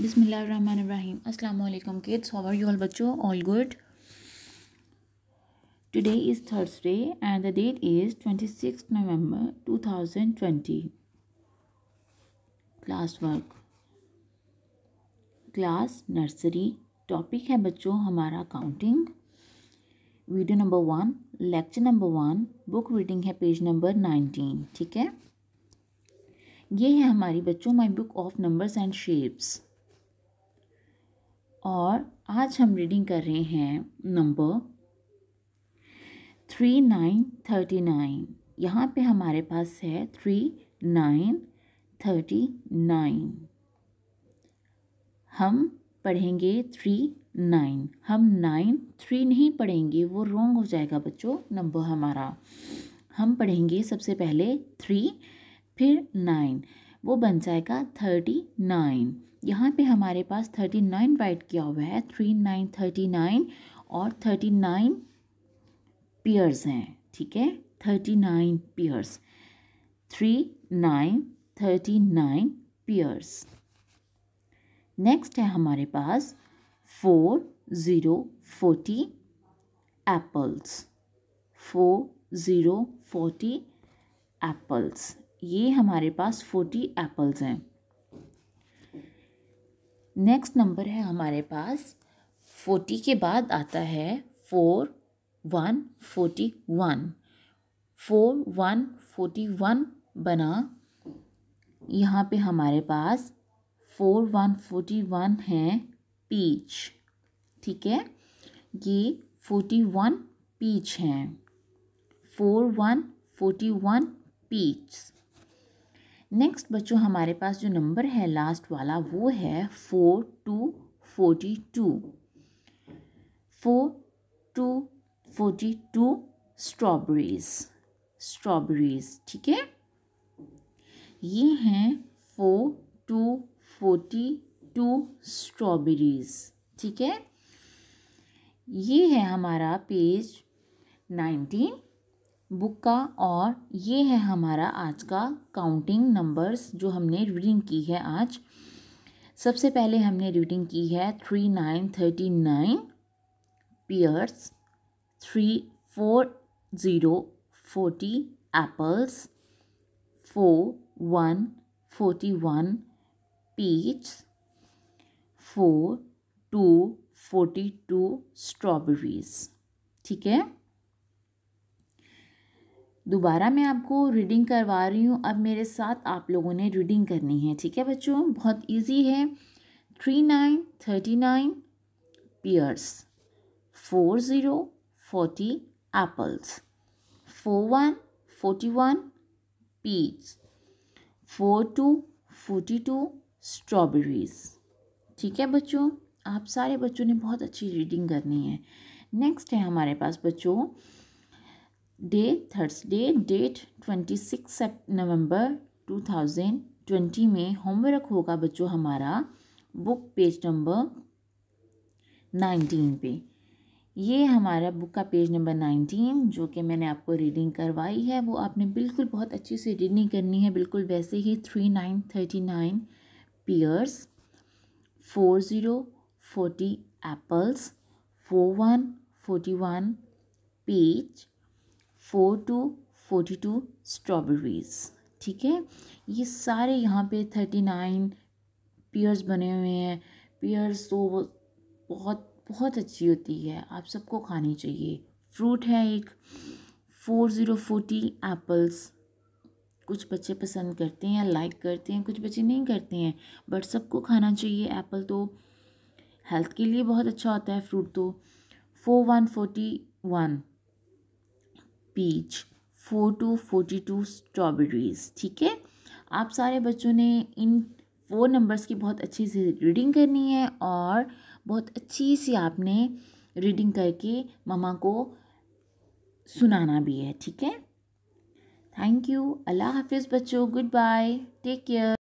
बिसमीम् अल्लाम kids how are you all बच्चो all good today is Thursday and the date is twenty six November two thousand twenty class work class nursery topic है बच्चों हमारा counting video number one lecture number one book reading है page number nineteen ठीक है ये है हमारी बच्चों my book of numbers and shapes और आज हम रीडिंग कर रहे हैं number three nine thirty nine यहाँ पे हमारे पास है थ्री नाइन थर्टी नाइन हम पढ़ेंगे थ्री नाइन हम नाइन थ्री नहीं पढ़ेंगे वो रॉन्ग हो जाएगा बच्चों नंबर हमारा हम पढ़ेंगे सबसे पहले थ्री फिर नाइन वो बन जाएगा थर्टी नाइन यहाँ पे हमारे पास थर्टी नाइन राइट किया हुआ है थ्री नाइन थर्टी नाइन और थर्टी नाइन पियर्स हैं ठीक है thirty nine pears three nine thirty nine pears next है हमारे पास four zero forty apples four zero forty apples ये हमारे पास फोर्टी एप्पल्स हैं नेक्स्ट नंबर है हमारे पास फोर्टी के बाद आता है four one forty one four one forty one बना यहाँ पे हमारे पास फोर वन फोर्टी वन है पीच ठीक है ये फोर्टी वन पीच हैं four one forty one peach next बच्चों हमारे पास जो नंबर है लास्ट वाला वो है four two forty two four two forty two strawberries strawberries ठीक है ये हैं four two forty two strawberries ठीक है ये है हमारा पेज नाइनटीन बुक का और ये है हमारा आज का काउंटिंग नंबर्स जो हमने रीडिंग की है आज सबसे पहले हमने रीडिंग की है three nine thirty nine pears three four zero forty apples four one forty one peach four two forty two strawberries ठीक है दोबारा मैं आपको रीडिंग करवा रही हूँ अब मेरे साथ आप लोगों ने रीडिंग करनी है ठीक है बच्चों बहुत इजी है three nine thirty nine pears four zero forty apples four one forty one peach four two forty two strawberries ठीक है बच्चों आप सारे बच्चों ने बहुत अच्छी रीडिंग करनी है नेक्स्ट है हमारे पास बच्चों day Thursday date twenty six November two thousand twenty में होमवर्क होगा बच्चों हमारा बुक पेज नंबर नाइनटीन पे ये हमारा बुक का पेज नंबर नाइनटीन जो कि मैंने आपको रीडिंग करवाई है वो आपने बिल्कुल बहुत अच्छे से रीडिंग करनी है बिल्कुल वैसे ही three nine thirty nine pears four zero forty apples four one forty one peach four two forty two strawberries ठीक है ये सारे यहाँ पे थर्टी नाइन पियर्स बने हुए हैं पियर्स तो बहुत बहुत अच्छी होती है आप सबको खानी चाहिए फ्रूट है एक फोर ज़ीरो फोर्टी एप्पल्स कुछ बच्चे पसंद करते हैं लाइक करते हैं कुछ बच्चे नहीं करते हैं बट सबको खाना चाहिए एप्पल तो हेल्थ के लिए बहुत अच्छा होता है फ्रूट तो four one forty one peach four two forty two strawberries ठीक है आप सारे बच्चों ने इन फोर नंबर्स की बहुत अच्छी से रीडिंग करनी है और बहुत अच्छी सी आपने रीडिंग करके ममा को सुनाना भी है ठीक है थैंक यू अल्लाह हाफिज़ बच्चों गुड बाय टेक केयर